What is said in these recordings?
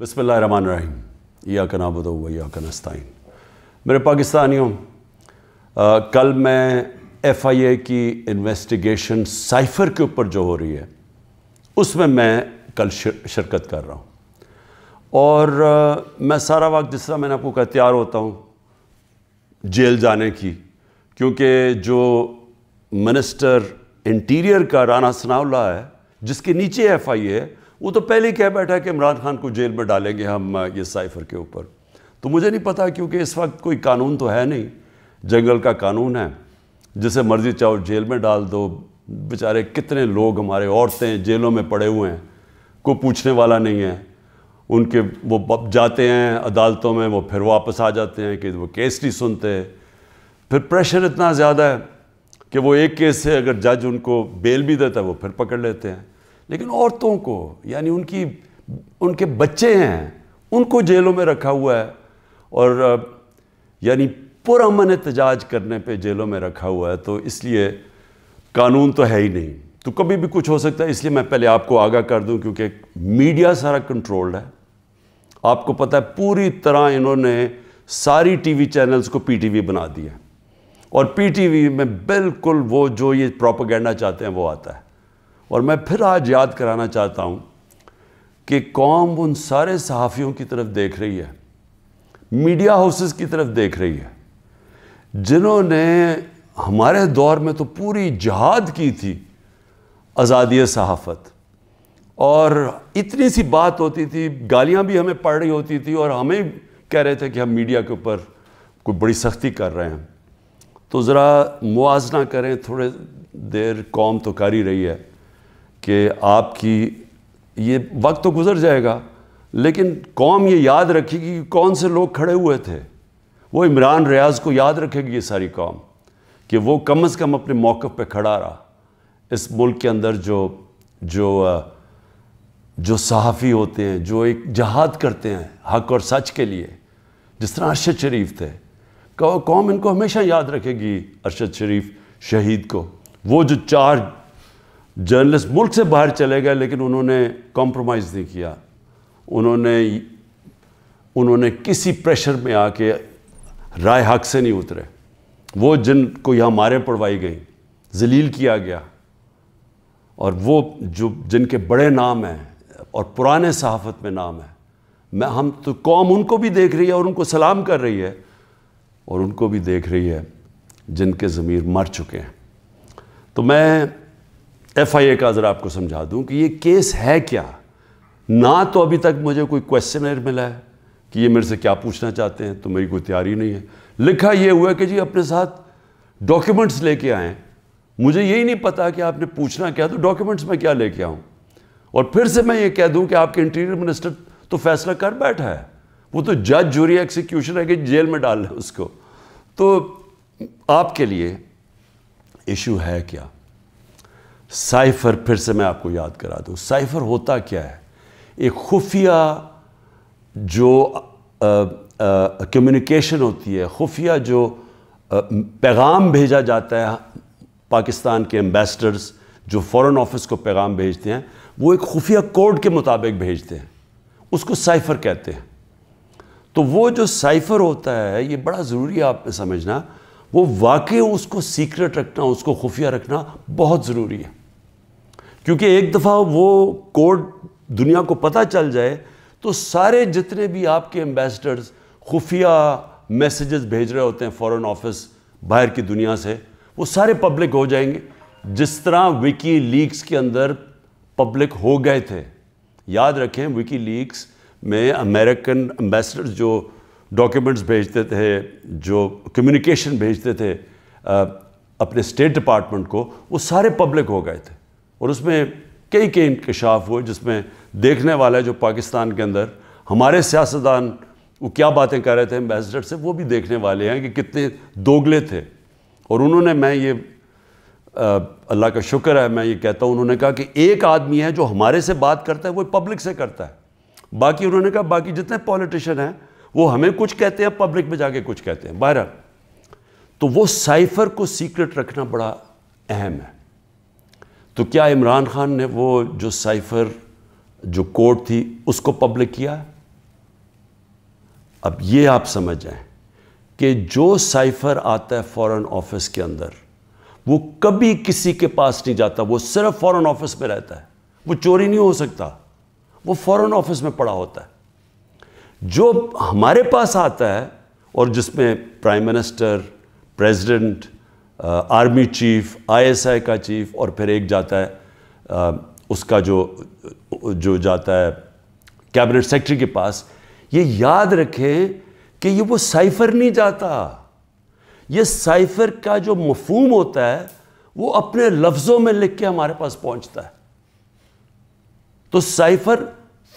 बसमीम या का नाबद या का नस्ताइन मेरे पाकिस्तानियों कल मैं एफ़ आई ए की इन्वेस्टिगेशन साइफ़र के ऊपर जो हो रही है उसमें मैं कल शिरकत कर रहा हूँ और आ, मैं सारा वक्त जिस तरह मैंने आपको कहा तैयार होता हूँ जेल जाने की क्योंकि जो मिनिस्टर इंटीरियर का राना सनाउल्ला है जिसके नीचे एफ़ आई ए वो तो पहले ही कह बैठा कि इमरान खान को जेल में डालेंगे हम ये साइफर के ऊपर तो मुझे नहीं पता क्योंकि इस वक्त कोई कानून तो है नहीं जंगल का कानून है जिसे मर्जी चाहो जेल में डाल दो बेचारे कितने लोग हमारे औरतें जेलों में पड़े हुए हैं कोई पूछने वाला नहीं है उनके वो जाते हैं अदालतों में वो फिर वापस आ जाते हैं कि वो केस नहीं सुनते फिर प्रेशर इतना ज़्यादा है कि वो एक केस से अगर जज उनको बेल भी देता है वो फिर पकड़ लेते हैं लेकिन औरतों को यानी उनकी उनके बच्चे हैं उनको जेलों में रखा हुआ है और यानी पुरमन एहतजाज करने पे जेलों में रखा हुआ है तो इसलिए कानून तो है ही नहीं तो कभी भी कुछ हो सकता है इसलिए मैं पहले आपको आगाह कर दूं क्योंकि मीडिया सारा कंट्रोल्ड है आपको पता है पूरी तरह इन्होंने सारी टीवी चैनल्स को पीटीवी बना दिया और पीटीवी में बिल्कुल वो जो ये प्रोपागेंडा चाहते हैं वो आता है और मैं फिर आज याद कराना चाहता हूँ कि कौम उन सारे सहाफ़ियों की तरफ देख रही है मीडिया हाउसेस की तरफ देख रही है जिन्होंने हमारे दौर में तो पूरी जहाद की थी आज़ादी सहाफ़त और इतनी सी बात होती थी गालियाँ भी हमें पड़ रही होती थी और हमें कह रहे थे कि हम मीडिया के ऊपर कोई बड़ी सख्ती कर रहे हैं तो ज़रा मुआजना करें थोड़े देर कौम तो कर ही रही है कि आपकी ये वक्त तो गुज़र जाएगा लेकिन कौम ये याद रखेगी कि कौन से लोग खड़े हुए थे वो इमरान रियाज को याद रखेगी ये सारी कौम कि वो कम अज़ कम अपने मौक़ पर खड़ा रहा इस मुल्क के अंदर जो जो जो सहाफ़ी होते हैं जो एक जहाद करते हैं हक और सच के लिए जिस तरह अरशद शरीफ थे कौम इनको हमेशा याद रखेगी अरशद शरीफ शहीद को वो जो चार जर्नलिस्ट मुल्क से बाहर चले गए लेकिन उन्होंने कॉम्प्रोमाइज़ नहीं किया उन्होंने उन्होंने किसी प्रेशर में आके राय हक से नहीं उतरे वो जिनको यहाँ मारे पड़वाई गई जलील किया गया और वो जो जिनके बड़े नाम हैं और पुराने सहाफ़त में नाम है मैं हम तो कौम उनको भी देख रही है और उनको सलाम कर रही है और उनको भी देख रही है जिनके ज़मीर मर चुके हैं तो मैं एफ आई ए का ज़रा आपको समझा दूँ कि ये केस है क्या ना तो अभी तक मुझे कोई क्वेश्चन मिला है कि ये मेरे से क्या पूछना चाहते हैं तो मेरी कोई तैयारी नहीं है लिखा ये हुआ कि जी अपने साथ डॉक्यूमेंट्स लेके आए मुझे यही नहीं पता कि आपने पूछना क्या तो डॉक्यूमेंट्स में क्या लेके आऊँ और फिर से मैं ये कह दूँ कि आपके इंटीरियर मिनिस्टर तो फैसला कर बैठा है वो तो जज जूरी एक्सिक्यूशन है कि जेल में डाल है उसको तो आपके लिए इशू है क्या साइफ़र फिर से मैं आपको याद करा दूँ साइफ़र होता क्या है एक खुफिया जो कम्युनिकेशन होती है खुफिया जो आ, पैगाम भेजा जाता है पाकिस्तान के एम्बेसडर्स जो फॉरेन ऑफिस को पैगाम भेजते हैं वो एक खुफिया कोड के मुताबिक भेजते हैं उसको साइफ़र कहते हैं तो वो जो साइफ़र होता है ये बड़ा ज़रूरी है आपने समझना वो वाकई उसको सीक्रेट रखना उसको खुफिया रखना बहुत ज़रूरी है क्योंकि एक दफ़ा वो कोड दुनिया को पता चल जाए तो सारे जितने भी आपके एम्बेसडर्स खुफिया मैसेजेस भेज रहे होते हैं फॉरेन ऑफिस बाहर की दुनिया से वो सारे पब्लिक हो जाएंगे जिस तरह विकी लीक्स के अंदर पब्लिक हो गए थे याद रखें विकी लीक्स में अमेरिकन एम्बेसडर्स जो डॉक्यूमेंट्स भेजते थे जो कम्युनिकेशन भेजते थे अपने स्टेट डिपार्टमेंट को वो सारे पब्लिक हो गए थे और उसमें कई कई इंकशाफ हुए जिसमें देखने वाला है जो पाकिस्तान के अंदर हमारे सियासतदान वो क्या बातें कर रहे थे एम्बेसडर से वो भी देखने वाले हैं कि कितने दोगले थे और उन्होंने मैं ये अल्लाह का शुक्र है मैं ये कहता हूँ उन्होंने कहा कि एक आदमी है जो हमारे से बात करता है वो पब्लिक से करता है बाकी उन्होंने कहा बाकी जितने पॉलिटिशन हैं वो हमें कुछ कहते हैं पब्लिक में जाके कुछ कहते हैं बहरहाल तो वो साइफर को सीक्रेट रखना बड़ा अहम है तो क्या इमरान खान ने वो जो साइफर जो कोड थी उसको पब्लिक किया अब ये आप समझ जाए कि जो साइफर आता है फॉरेन ऑफिस के अंदर वो कभी किसी के पास नहीं जाता वो सिर्फ फॉरेन ऑफिस में रहता है वो चोरी नहीं हो सकता वो फॉरेन ऑफिस में पड़ा होता है जो हमारे पास आता है और जिसमें prime minister president army chief ISI का चीफ और फिर एक जाता है आ, उसका जो जो जाता है कैबिनेट सेक्रेटरी के पास ये याद रखें कि ये वो साइफर नहीं जाता ये साइफर का जो मफहम होता है वो अपने लफ्ज़ों में लिख के हमारे पास पहुंचता है तो साइफर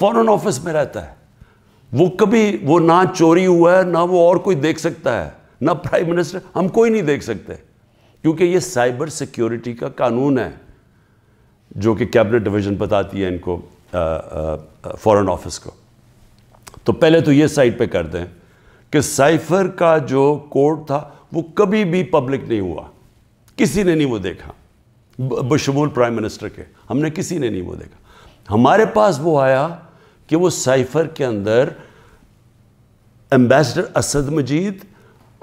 फॉरेन ऑफिस में रहता है वो कभी वो ना चोरी हुआ है ना वो और कोई देख सकता है ना प्राइम मिनिस्टर हम कोई नहीं देख सकते क्योंकि ये साइबर सिक्योरिटी का कानून है जो कि कैबिनेट डिवीज़न बताती है इनको फ़ॉरेन ऑफिस को तो पहले तो ये साइड पे कर दें कि साइफर का जो कोड था वो कभी भी पब्लिक नहीं हुआ किसी ने नहीं वो देखा बशमूल प्राइम मिनिस्टर के हमने किसी ने नहीं वो देखा हमारे पास वो आया कि वो साइफर के अंदर एम्बेसडर असद मजीद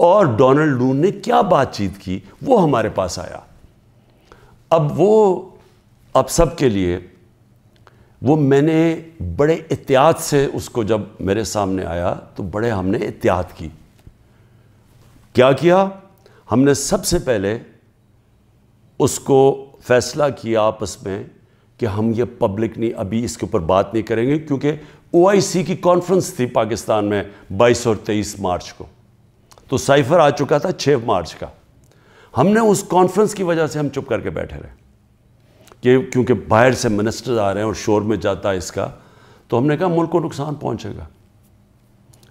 और डोनाल्ड लून ने क्या बातचीत की वो हमारे पास आया अब वो अब सब के लिए वो मैंने बड़े एहतियात से उसको जब मेरे सामने आया तो बड़े हमने एहतियात की क्या किया हमने सबसे पहले उसको फैसला किया आपस में कि हम ये पब्लिक नहीं अभी इसके ऊपर बात नहीं करेंगे क्योंकि ओ की कॉन्फ्रेंस थी पाकिस्तान में 22 और 23 मार्च को तो साइफर आ चुका था छः मार्च का हमने उस कॉन्फ्रेंस की वजह से हम चुप करके बैठे रहे कि क्योंकि बाहर से मिनिस्टर आ रहे हैं और शोर में जाता है इसका तो हमने कहा मुल्क को नुकसान पहुंचेगा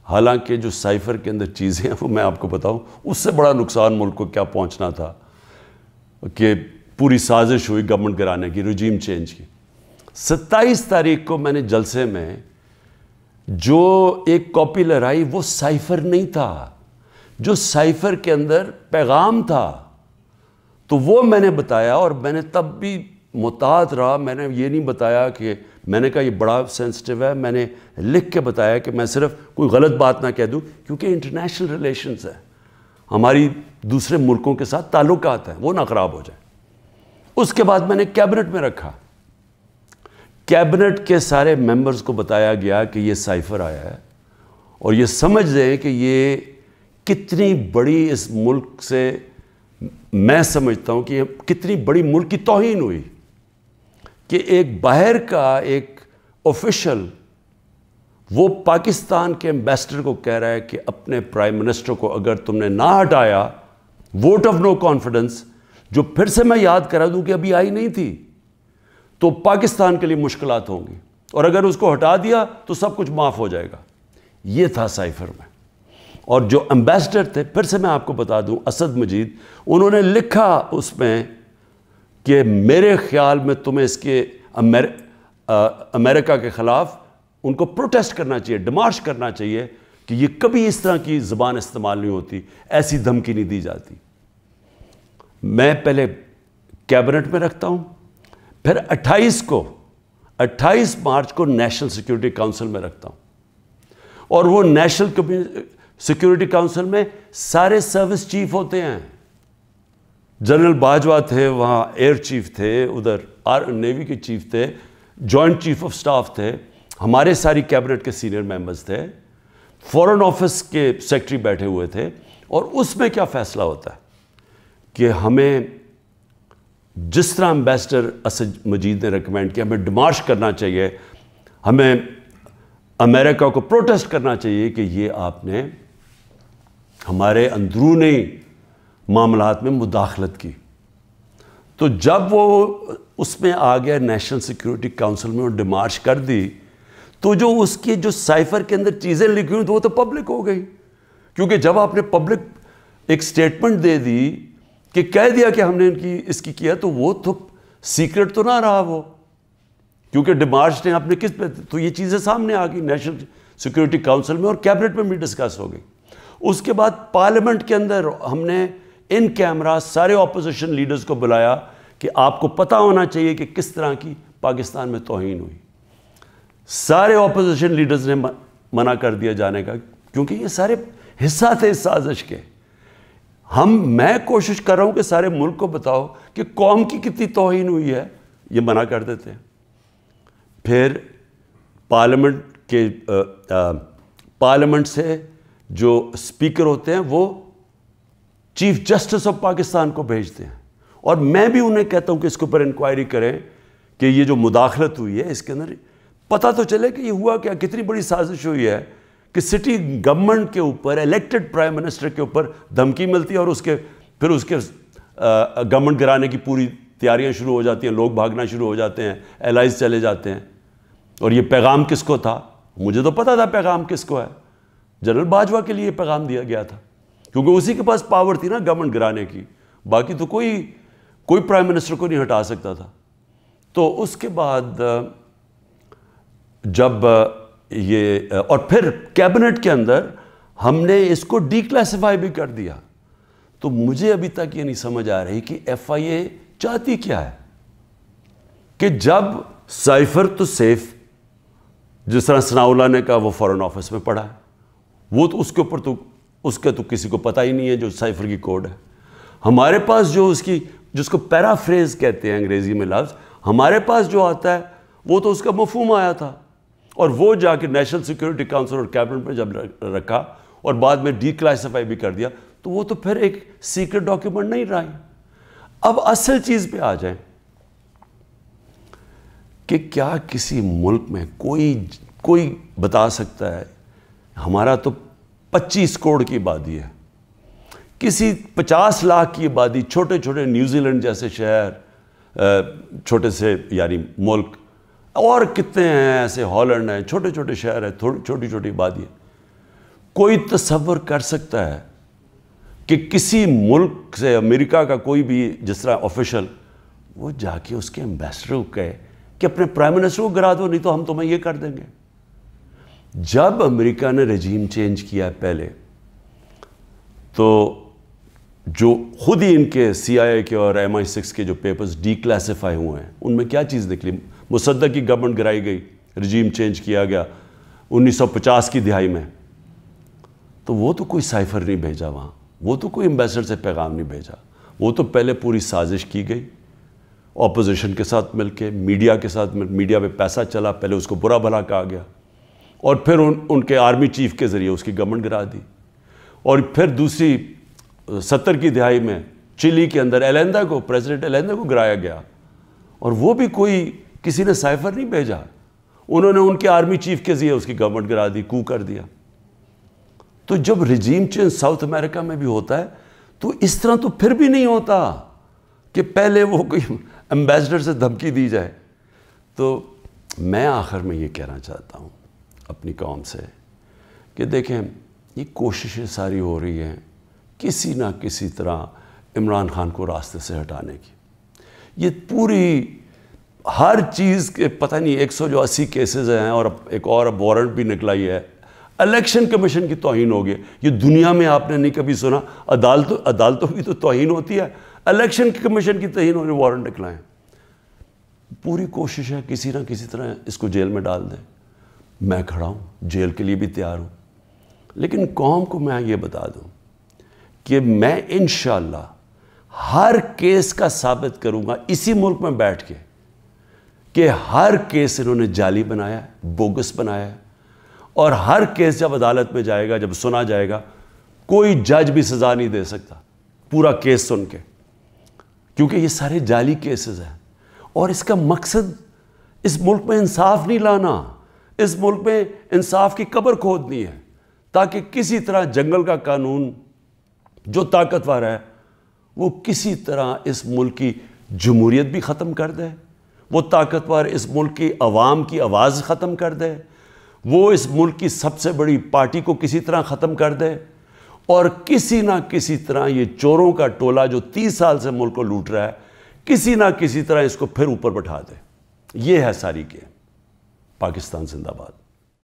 हालांकि जो साइफर के अंदर चीज़ें हैं वो मैं आपको बताऊं उससे बड़ा नुकसान मुल्क को क्या पहुंचना था कि पूरी साजिश हुई गवर्नमेंट गिराने की रिजीम चेंज की सत्ताईस तारीख को मैंने जलसे में जो एक कॉपी लहराई वो साइफर नहीं था जो साइफर के अंदर पैगाम था तो वो मैंने बताया और मैंने तब भी मुताद रहा मैंने ये नहीं बताया कि मैंने कहा ये बड़ा सेंसिटिव है मैंने लिख के बताया कि मैं सिर्फ कोई गलत बात ना कह दूँ क्योंकि इंटरनेशनल रिलेशंस है हमारी दूसरे मुल्कों के साथ ताल्लुक हैं वो ना ख़राब हो जाए उसके बाद मैंने कैबिनेट में रखा कैबिनेट के सारे मेंबर्स को बताया गया कि ये साइफर आया है और ये समझ लें कि ये कितनी बड़ी इस मुल्क से मैं समझता हूँ कि कितनी बड़ी मुल्क की तोहन हुई कि एक बाहर का एक ऑफिशल वो पाकिस्तान के एम्बेसडर को कह रहा है कि अपने प्राइम मिनिस्टर को अगर तुमने ना हटाया वोट ऑफ नो कॉन्फिडेंस जो फिर से मैं याद करा दूं कि अभी आई नहीं थी तो पाकिस्तान के लिए मुश्किल होंगी और अगर उसको हटा दिया तो सब कुछ माफ़ हो जाएगा ये था साइफर में और जो एम्बेसडर थे फिर से मैं आपको बता दूं असद मजीद उन्होंने लिखा उसमें कि मेरे ख्याल में तुम्हें इसके अमेर, आ, अमेरिका के ख़िलाफ़ उनको प्रोटेस्ट करना चाहिए डिमार्श करना चाहिए कि ये कभी इस तरह की ज़बान इस्तेमाल नहीं होती ऐसी धमकी नहीं दी जाती मैं पहले कैबिनेट में रखता हूँ फिर 28 को 28 मार्च को नेशनल सिक्योरिटी काउंसिल में रखता हूँ और वो नेशनल सिक्योरिटी काउंसिल में सारे सर्विस चीफ होते हैं जनरल बाजवा थे वहाँ एयर चीफ थे उधर आर नेवी के चीफ थे जॉइंट चीफ ऑफ स्टाफ थे हमारे सारी कैबिनेट के सीनियर मेंबर्स थे फॉरेन ऑफिस के सेक्रेटरी बैठे हुए थे और उसमें क्या फैसला होता है कि हमें जिस तरह एम्बेसडर असद मजीद ने रिकमेंड किया हमें डिमार्श करना चाहिए हमें अमेरिका को प्रोटेस्ट करना चाहिए कि ये आपने हमारे अंदरूनी मामला में मुदाखलत की तो जब वो उसमें आ गया नेशनल सिक्योरिटी काउंसिल में और डिमार्च कर दी तो जो उसकी जो साइफर के अंदर चीज़ें लिखी हुई तो वो तो पब्लिक हो गई क्योंकि जब आपने पब्लिक एक स्टेटमेंट दे दी कि कह दिया कि हमने इनकी इसकी किया तो वो तो सीक्रेट तो ना रहा वो क्योंकि डिमार्च ने आपने किस पे तो ये चीज़ें सामने आ गई नेशनल सिक्योरिटी काउंसिल में और कैबिनेट में भी डिस्कस हो गई उसके बाद पार्लियामेंट के अंदर हमने इन कैमरा सारे ऑपोजिशन लीडर्स को बुलाया कि आपको पता होना चाहिए कि किस तरह की पाकिस्तान में तोहन हुई सारे ऑपोजिशन लीडर्स ने मना कर दिया जाने का क्योंकि ये सारे हिस्सा थे इस साजिश के हम मैं कोशिश कर रहा हूं कि सारे मुल्क को बताओ कि कौम की कितनी तोहन हुई है ये मना कर देते हैं फिर पार्लियामेंट के पार्लियामेंट से जो स्पीकर होते हैं वो चीफ जस्टिस ऑफ पाकिस्तान को भेजते हैं और मैं भी उन्हें कहता हूं कि इसके ऊपर इंक्वायरी करें कि ये जो मुदाखलत हुई है इसके अंदर पता तो चले कि ये हुआ क्या कितनी बड़ी साजिश हुई है कि सिटी गवर्नमेंट के ऊपर इलेक्टेड प्राइम मिनिस्टर के ऊपर धमकी मिलती है और उसके फिर उसके गवर्नमेंट गिराने की पूरी तैयारियां शुरू हो जाती हैं लोग भागना शुरू हो जाते हैं एलाइज चले जाते हैं और ये पैगाम किसको था मुझे तो पता था पैगाम किसको है जनरल बाजवा के लिए पैगाम दिया गया था क्योंकि उसी के पास पावर थी ना गवर्नमेंट गिराने की बाकी तो कोई कोई प्राइम मिनिस्टर को नहीं हटा सकता था तो उसके बाद जब ये और फिर कैबिनेट के अंदर हमने इसको डिक्लासीफाई भी कर दिया तो मुझे अभी तक ये नहीं समझ आ रही कि एफआईए चाहती क्या है कि जब साइफर तो सेफ जिस तरह सनाउला ने कहा वो फॉरेन ऑफिस में पढ़ा है वो तो उसके ऊपर तो उसका तो किसी को पता ही नहीं है जो साइफर की कोड है हमारे पास जो उसकी जिसको पैराफ्रेज कहते हैं अंग्रेज़ी में लफ्ज़ हमारे पास जो आता है वो तो उसका मफहम आया था और वो जाके नेशनल सिक्योरिटी काउंसिल और कैबिनेट में जब रखा और बाद में डी क्लासीफाई भी कर दिया तो वो तो फिर एक सीक्रेट डॉक्यूमेंट नहीं रहा अब असल चीज़ पे आ जाए कि क्या किसी मुल्क में कोई कोई बता सकता है हमारा तो 25 करोड़ की आबादी है किसी 50 लाख की आबादी छोटे छोटे न्यूजीलैंड जैसे शहर छोटे से यानी मुल्क और कितने हैं ऐसे हॉलैंड हैं छोटे छोटे शहर हैं थोड़ी छोटी छोटी आबादी है कोई तस्वर कर सकता है कि किसी मुल्क से अमेरिका का कोई भी जिस तरह ऑफिशल वो जाके उसके एम्बेसडर को कहे कि अपने प्राइम मिनिस्टर को गिरा दो नहीं तो हम तुम्हें ये कर देंगे जब अमेरिका ने रजीम चेंज किया पहले तो जो खुद ही इनके सीआईए के और एम आई सिक्स के जो पेपर्स क्लासीफाई हुए हैं उनमें क्या चीज़ निकली मुसद्दा की गवर्नमेंट गिराई गई रजीम चेंज किया गया 1950 की दिहाई में तो वो तो कोई साइफर नहीं भेजा वहाँ वो तो कोई एम्बेसडर से पैगाम नहीं भेजा वो तो पहले पूरी साजिश की गई ऑपोजिशन के साथ मिलके मीडिया के साथ मिल मीडिया पे पैसा चला पहले उसको बुरा भला कहा गया और फिर उन उनके आर्मी चीफ के ज़रिए उसकी गवर्नमेंट गिरा दी और फिर दूसरी सत्तर की दिहाई में चिली के अंदर एलेंदा को प्रेसिडेंट एलेंदा को गिराया गया और वो भी कोई किसी ने साइफर नहीं भेजा उन्होंने उनके आर्मी चीफ के जरिए उसकी गवर्नमेंट गिरा दी कू कर दिया तो जब रिजीम चेंज साउथ अमेरिका में भी होता है तो इस तरह तो फिर भी नहीं होता कि पहले वो कोई एम्बेसडर से धमकी दी जाए तो मैं आखिर में ये कहना चाहता हूँ अपनी कौम से कि देखें ये कोशिशें सारी हो रही हैं किसी ना किसी तरह इमरान खान को रास्ते से हटाने की ये पूरी हर चीज़ के पता नहीं एक सौ जो अस्सी केसेज हैं और एक और अब वारंट भी निकला ही है इलेक्शन कमीशन की तोहन हो गई ये दुनिया में आपने नहीं कभी सुना अदालतों अदालतों की तो तोहन होती है इलेक्शन कमीशन की तोहन होने वारंट निकला है पूरी कोशिश है किसी ना किसी तरह इसको जेल में डाल दें मैं खड़ा हूँ जेल के लिए भी तैयार हूँ लेकिन कौम को मैं ये बता दूँ कि मैं इन हर केस का साबित करूँगा इसी मुल्क में बैठ के कि हर केस इन्होंने जाली बनाया बोगस बनाया है और हर केस जब अदालत में जाएगा जब सुना जाएगा कोई जज भी सज़ा नहीं दे सकता पूरा केस सुन के क्योंकि ये सारे जाली केसेस हैं और इसका मकसद इस मुल्क में इंसाफ नहीं लाना इस मुल्क में इंसाफ की कबर खोदनी है ताकि किसी तरह जंगल का कानून जो ताकतवर है वो किसी तरह इस मुल्क की जमूरीत भी ख़त्म कर दे वो ताकतवर इस मुल्क की आवाम की आवाज़ ख़त्म कर दे वो इस मुल्क की सबसे बड़ी पार्टी को किसी तरह ख़त्म कर दे और किसी ना किसी तरह ये चोरों का टोला जो तीस साल से मुल्क को लूट रहा है किसी ना किसी तरह इसको फिर ऊपर बैठा दे ये है सारी गेम पाकिस्तान जिंदाबाद